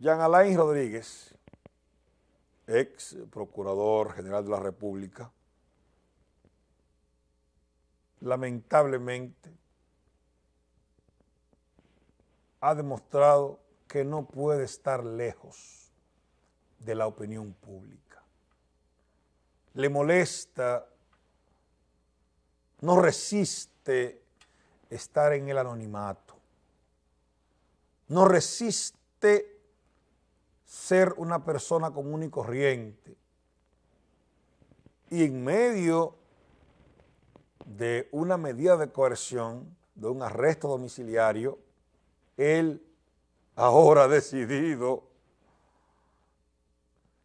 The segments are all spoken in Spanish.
Jean Alain Rodríguez, ex procurador general de la República, lamentablemente ha demostrado que no puede estar lejos de la opinión pública. Le molesta, no resiste estar en el anonimato, no resiste ser una persona común y corriente. Y en medio de una medida de coerción, de un arresto domiciliario, él ahora ha decidido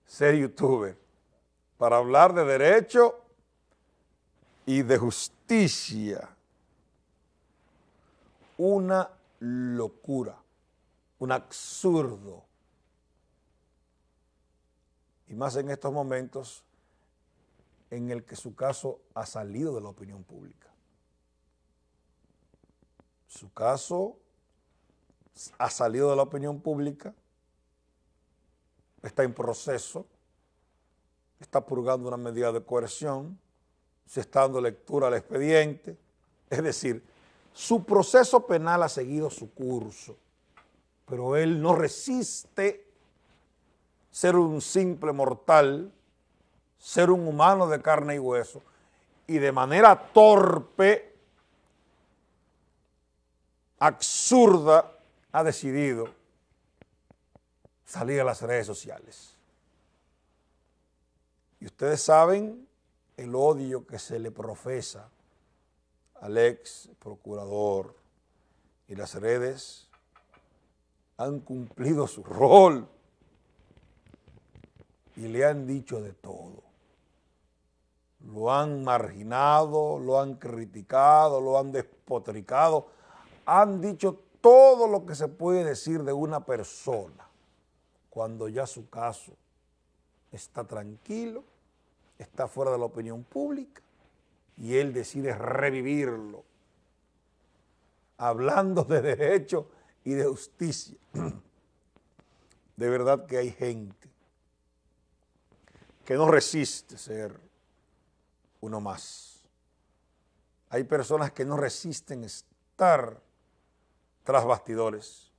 ser youtuber para hablar de derecho y de justicia. Una locura, un absurdo y más en estos momentos en el que su caso ha salido de la opinión pública. Su caso ha salido de la opinión pública, está en proceso, está purgando una medida de coerción, se está dando lectura al expediente, es decir, su proceso penal ha seguido su curso, pero él no resiste ser un simple mortal, ser un humano de carne y hueso, y de manera torpe, absurda, ha decidido salir a las redes sociales. Y ustedes saben el odio que se le profesa al ex procurador y las redes han cumplido su rol y le han dicho de todo. Lo han marginado, lo han criticado, lo han despotricado, han dicho todo lo que se puede decir de una persona cuando ya su caso está tranquilo, está fuera de la opinión pública y él decide revivirlo hablando de derecho y de justicia. De verdad que hay gente que no resiste ser uno más. Hay personas que no resisten estar tras bastidores,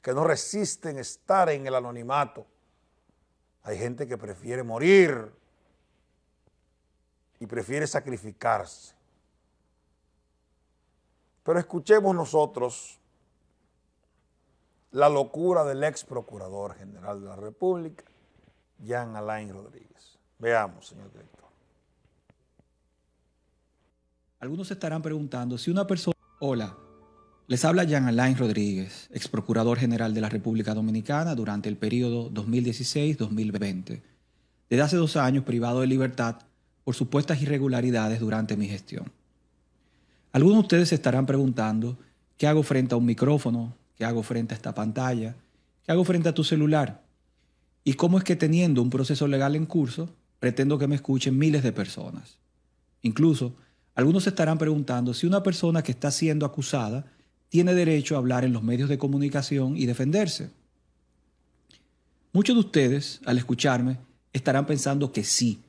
que no resisten estar en el anonimato. Hay gente que prefiere morir y prefiere sacrificarse. Pero escuchemos nosotros la locura del ex procurador general de la República, Jan Alain Rodríguez. Veamos, señor director. Algunos se estarán preguntando si una persona... Hola, les habla Jan Alain Rodríguez, ex procurador general de la República Dominicana durante el periodo 2016-2020, desde hace dos años privado de libertad por supuestas irregularidades durante mi gestión. Algunos de ustedes se estarán preguntando qué hago frente a un micrófono, qué hago frente a esta pantalla, qué hago frente a tu celular. ¿Y cómo es que teniendo un proceso legal en curso, pretendo que me escuchen miles de personas? Incluso, algunos estarán preguntando si una persona que está siendo acusada tiene derecho a hablar en los medios de comunicación y defenderse. Muchos de ustedes, al escucharme, estarán pensando que sí,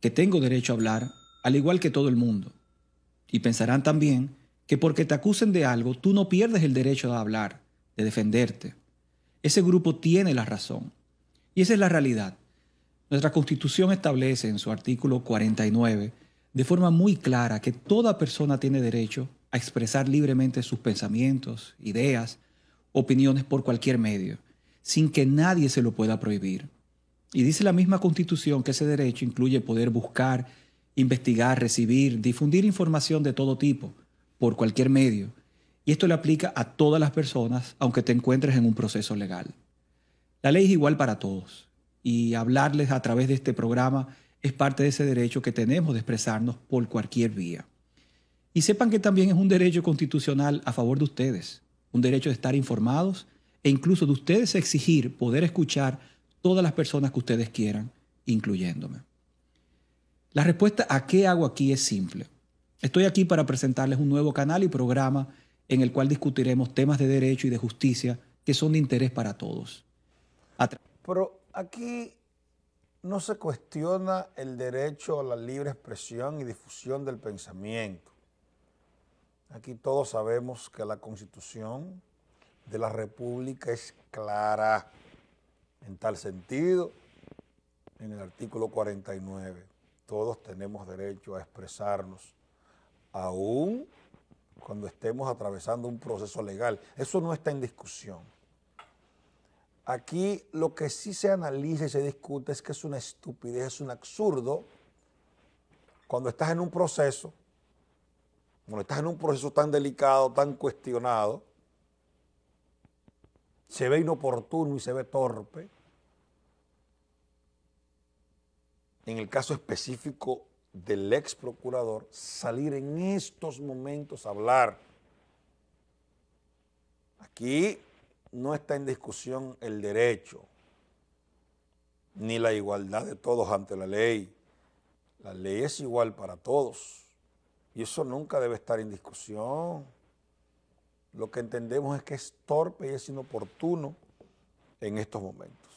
que tengo derecho a hablar, al igual que todo el mundo. Y pensarán también que porque te acusen de algo, tú no pierdes el derecho a hablar, de defenderte. Ese grupo tiene la razón. Y esa es la realidad. Nuestra Constitución establece en su artículo 49 de forma muy clara que toda persona tiene derecho a expresar libremente sus pensamientos, ideas, opiniones por cualquier medio, sin que nadie se lo pueda prohibir. Y dice la misma Constitución que ese derecho incluye poder buscar, investigar, recibir, difundir información de todo tipo, por cualquier medio. Y esto le aplica a todas las personas, aunque te encuentres en un proceso legal. La ley es igual para todos y hablarles a través de este programa es parte de ese derecho que tenemos de expresarnos por cualquier vía. Y sepan que también es un derecho constitucional a favor de ustedes, un derecho de estar informados e incluso de ustedes exigir poder escuchar todas las personas que ustedes quieran, incluyéndome. La respuesta a qué hago aquí es simple. Estoy aquí para presentarles un nuevo canal y programa en el cual discutiremos temas de derecho y de justicia que son de interés para todos. Pero aquí no se cuestiona el derecho a la libre expresión y difusión del pensamiento. Aquí todos sabemos que la Constitución de la República es clara en tal sentido, en el artículo 49. Todos tenemos derecho a expresarnos, aún cuando estemos atravesando un proceso legal. Eso no está en discusión. Aquí lo que sí se analiza y se discute es que es una estupidez, es un absurdo cuando estás en un proceso, cuando estás en un proceso tan delicado, tan cuestionado, se ve inoportuno y se ve torpe. En el caso específico del ex procurador, salir en estos momentos a hablar. Aquí no está en discusión el derecho ni la igualdad de todos ante la ley. La ley es igual para todos y eso nunca debe estar en discusión. Lo que entendemos es que es torpe y es inoportuno en estos momentos.